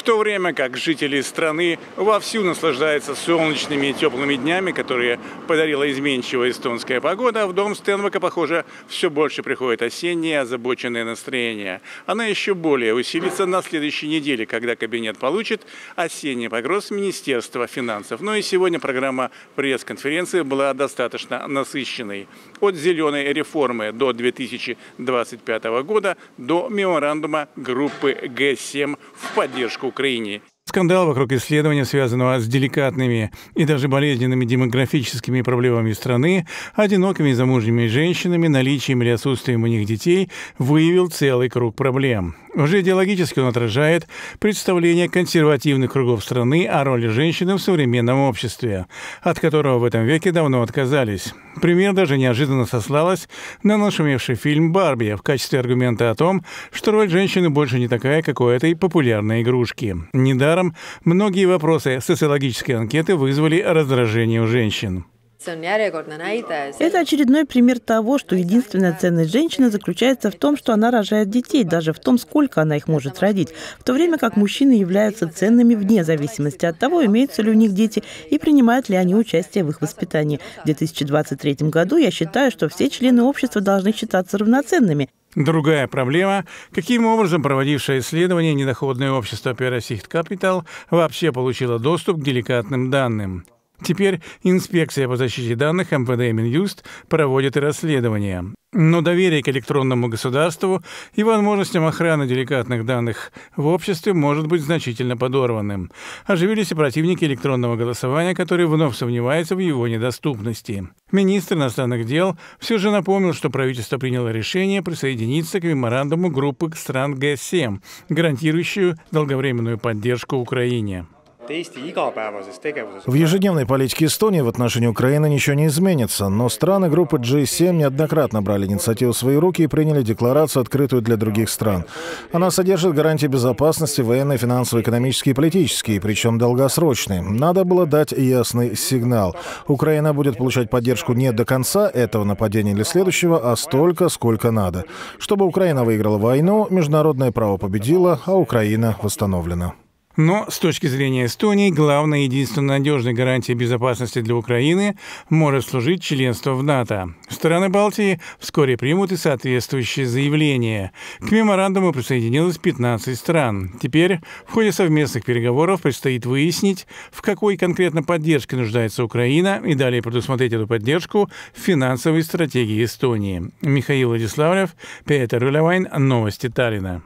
в то время как жители страны вовсю наслаждаются солнечными и теплыми днями, которые подарила изменчивая эстонская погода, в дом Стенвака, похоже, все больше приходит осеннее озабоченное настроение. Она еще более усилится на следующей неделе, когда кабинет получит осенний погроз Министерства финансов. Но ну и сегодня программа пресс-конференции была достаточно насыщенной. От зеленой реформы до 2025 года до меморандума группы Г7 в поддержку Украине. Скандал вокруг исследования, связанного с деликатными и даже болезненными демографическими проблемами страны, одинокими замужними женщинами, наличием или отсутствием у них детей, выявил целый круг проблем. Уже идеологически он отражает представление консервативных кругов страны о роли женщины в современном обществе, от которого в этом веке давно отказались. Пример даже неожиданно сослалась на нашумевший фильм «Барби» в качестве аргумента о том, что роль женщины больше не такая, как у этой популярной игрушки. Недаром многие вопросы социологической анкеты вызвали раздражение у женщин. Это очередной пример того, что единственная ценность женщины заключается в том, что она рожает детей, даже в том, сколько она их может родить, в то время как мужчины являются ценными вне зависимости от того, имеются ли у них дети и принимают ли они участие в их воспитании. В 2023 году я считаю, что все члены общества должны считаться равноценными. Другая проблема – каким образом проводившее исследование недоходное общество Parasite Capital вообще получило доступ к деликатным данным – Теперь инспекция по защите данных МВД и Минюст проводит расследование. Но доверие к электронному государству и возможностям охраны деликатных данных в обществе может быть значительно подорванным. Оживились и противники электронного голосования, которые вновь сомневаются в его недоступности. Министр иностранных дел все же напомнил, что правительство приняло решение присоединиться к меморандуму группы стран Г7, гарантирующую долговременную поддержку Украине. В ежедневной политике Эстонии в отношении Украины ничего не изменится, но страны группы G7 неоднократно брали инициативу в свои руки и приняли декларацию, открытую для других стран. Она содержит гарантии безопасности военные, финансовые, экономические и политические, причем долгосрочные. Надо было дать ясный сигнал. Украина будет получать поддержку не до конца этого нападения или следующего, а столько, сколько надо. Чтобы Украина выиграла войну, международное право победило, а Украина восстановлена. Но с точки зрения Эстонии, главной и единственной надежной гарантией безопасности для Украины может служить членство в НАТО. Страны Балтии вскоре примут и соответствующие заявления. К меморандуму присоединилось 15 стран. Теперь в ходе совместных переговоров предстоит выяснить, в какой конкретно поддержке нуждается Украина и далее предусмотреть эту поддержку в финансовой стратегии Эстонии. Михаил Владиславлев, Петр Рулявайн, Новости Таллина.